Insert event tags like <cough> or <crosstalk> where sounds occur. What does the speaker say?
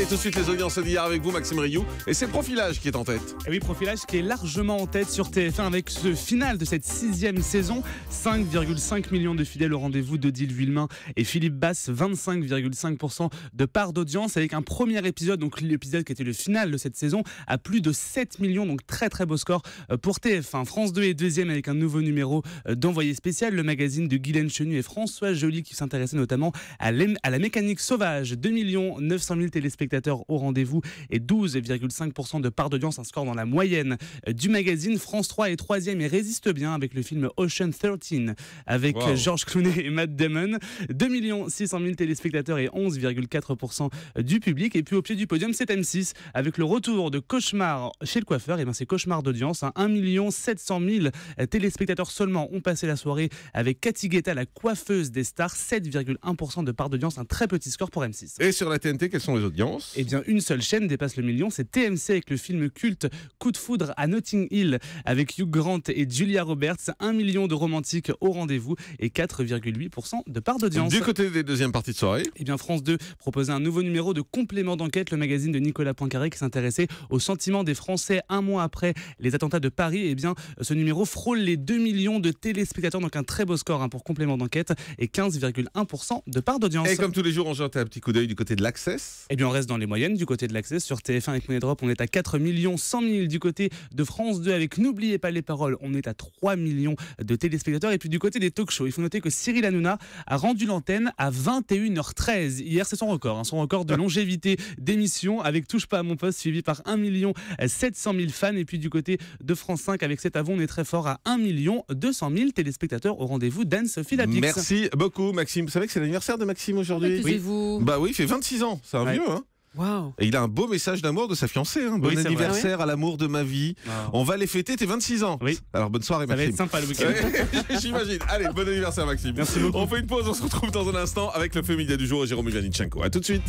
Et tout de suite les audiences d'hier avec vous, Maxime Rioux. Et c'est Profilage qui est en tête. Et oui, Profilage qui est largement en tête sur TF1 avec ce final de cette sixième saison. 5,5 millions de fidèles au rendez-vous d'Odile Villemain et Philippe Basse 25,5% de part d'audience avec un premier épisode, donc l'épisode qui était le final de cette saison, à plus de 7 millions, donc très très beau score euh, pour TF1. France 2 est deuxième avec un nouveau numéro euh, d'envoyé spécial, le magazine de Guylaine Chenu et François Joly qui s'intéressait notamment à, à la mécanique sauvage. 2 900 000 téléspectateurs au rendez-vous et 12,5% de part d'audience, un score dans la moyenne euh, du magazine. France 3 est troisième et résiste bien avec le film Ocean 13 avec Georges euh, George Clooney et Matt Damon. 2 600 000 téléspectateurs et 11,4% euh, du public. Et puis au pied du podium, c'est M6 avec le retour de Cauchemar chez le coiffeur. Et eh bien c'est Cauchemar d'audience. Hein. 1 700 000 téléspectateurs seulement ont passé la soirée avec Cathy Guetta, la coiffeuse des stars. 7,1% de part d'audience, un très petit score pour M6. Et sur la TNT, quelles sont les audiences eh bien, une seule chaîne dépasse le million, c'est TMC avec le film culte Coup de foudre à Notting Hill avec Hugh Grant et Julia Roberts. 1 million de romantiques au rendez-vous et 4,8% de part d'audience. Du côté des deuxièmes parties de soirée Eh bien, France 2 proposait un nouveau numéro de complément d'enquête, le magazine de Nicolas Poincaré qui s'intéressait au sentiment des Français un mois après les attentats de Paris. Eh bien, ce numéro frôle les 2 millions de téléspectateurs, donc un très beau score hein, pour complément d'enquête et 15,1% de part d'audience. Et comme tous les jours, on jette un petit coup d'œil du côté de l'accès. Eh bien, on reste dans les moyennes du côté de l'accès. Sur TF1 avec Drop, on est à 4 100 000 du côté de France 2 avec N'oubliez pas les paroles, on est à 3 millions de téléspectateurs. Et puis du côté des talk shows, il faut noter que Cyril Hanouna a rendu l'antenne à 21h13. Hier, c'est son record, hein, son record de longévité d'émission avec Touche pas à mon poste, suivi par 1 700 000 fans. Et puis du côté de France 5 avec cet avant, on est très fort à 1 200 000 téléspectateurs au rendez-vous d'Anne-Sophie Lapix. Merci beaucoup, Maxime. Vous savez que c'est l'anniversaire de Maxime aujourd'hui bah, Oui. Bah oui, il fait 26 ans, c'est un vieux, hein et il a un beau message d'amour de sa fiancée. Hein. Bon anniversaire ah à l'amour de ma vie. Ah. On va les fêter tes 26 ans. Oui. Alors bonne soirée, Maxime. Ça sympa le week <laughs> J'imagine. Allez, bon anniversaire, Maxime. Merci beaucoup. On fait une pause, on se retrouve dans un instant avec le féminin du jour et Jérôme Ivanichenko. A tout de suite.